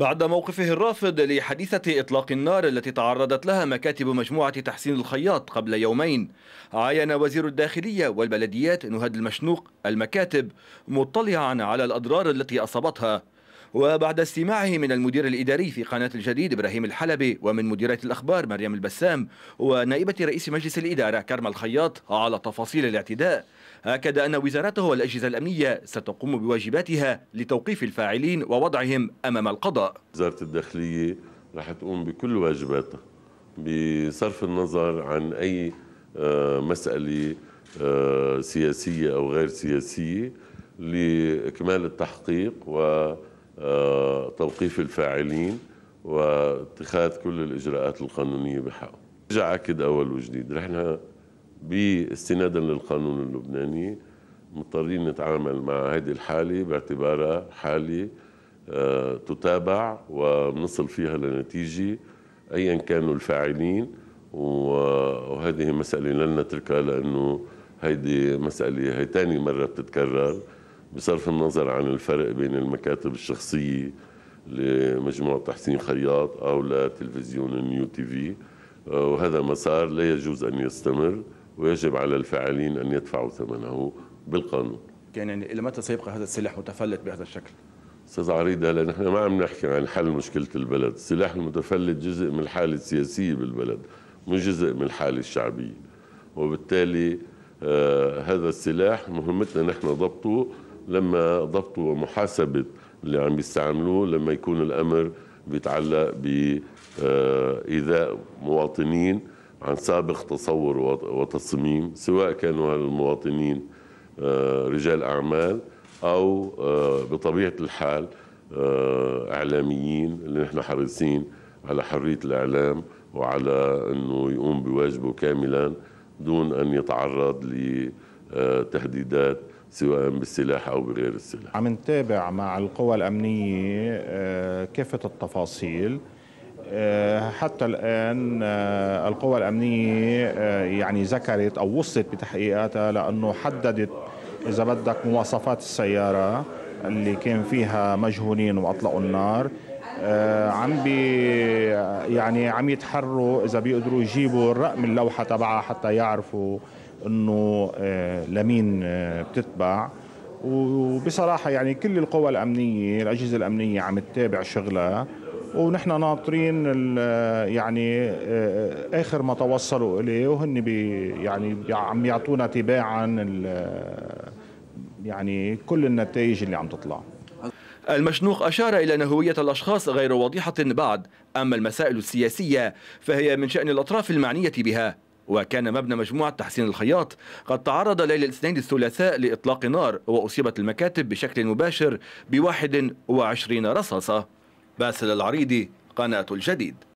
بعد موقفه الرافض لحادثة إطلاق النار التي تعرضت لها مكاتب مجموعة تحسين الخياط قبل يومين عاين وزير الداخلية والبلديات نهاد المشنوق المكاتب مطلعا على الأضرار التي أصابتها وبعد استماعه من المدير الإداري في قناة الجديد إبراهيم الحلبي ومن مديرة الأخبار مريم البسام ونائبة رئيس مجلس الإدارة كرم الخياط على تفاصيل الاعتداء أكد أن وزارته والأجهزة الأمنية ستقوم بواجباتها لتوقيف الفاعلين ووضعهم أمام القضاء وزارة الداخلية راح تقوم بكل واجباتها بصرف النظر عن أي آه، مسألة آه، سياسية أو غير سياسية لإكمال التحقيق و آه، توقيف الفاعلين واتخاذ كل الإجراءات القانونية بحقه رجع أكد أول وجديد نحن باستنادا للقانون اللبناني مضطرين نتعامل مع هذه الحالة باعتبارها حالة آه، تتابع ونصل فيها لنتيجة أيا كانوا الفاعلين وهذه مسألة لن نتركها لأنه هيدي مسألة هي تاني مرة بتتكرر بصرف النظر عن الفرق بين المكاتب الشخصية لمجموعة تحسين خياط أو لتلفزيون النيو تي في وهذا مسار لا يجوز أن يستمر ويجب على الفاعلين أن يدفعوا ثمنه بالقانون يعني إلى متى سيبقى هذا السلاح متفلت بهذا الشكل؟ استاذ عريض هلا نحن ما عم نحكي عن حل مشكله البلد، السلاح المتفلت جزء من الحاله السياسيه بالبلد، مو جزء من الحاله الشعبيه. وبالتالي آه هذا السلاح مهمتنا نحن ضبطه لما ضبطوا ومحاسبة اللي عم يستعملوه لما يكون الأمر بيتعلق بإيذاء مواطنين عن سابق تصور وتصميم سواء كانوا هالمواطنين آه، رجال أعمال أو آه، بطبيعة الحال آه، إعلاميين اللي نحن حريصين على حرية الإعلام وعلى أنه يقوم بواجبه كاملا دون أن يتعرض لتهديدات سواء بالسلاح او بغير السلاح عم نتابع مع القوى الامنيه آه، كافه التفاصيل آه، حتى الان آه، القوى الامنيه يعني ذكرت او وصلت بتحقيقاتها لانه حددت اذا بدك مواصفات السياره اللي كان فيها مجهولين واطلقوا النار آه، عم بي يعني عم يتحروا اذا بيقدروا يجيبوا الرقم اللوحه تبعها حتى يعرفوا انه آه، لمين آه، بتتبع وبصراحه يعني كل القوى الامنيه الاجهزه الامنيه عم تتابع شغلها ونحن ناطرين يعني اخر ما توصلوا اليه وهن بي يعني عم يعطونا تباعا يعني كل النتائج اللي عم تطلع المشنوق أشار إلى أن هوية الأشخاص غير واضحة بعد أما المسائل السياسية فهي من شأن الأطراف المعنية بها وكان مبنى مجموعة تحسين الخياط قد تعرض ليلة الاثنين الثلاثاء لإطلاق نار وأصيبت المكاتب بشكل مباشر بواحد وعشرين رصاصة باسل العريدي قناة الجديد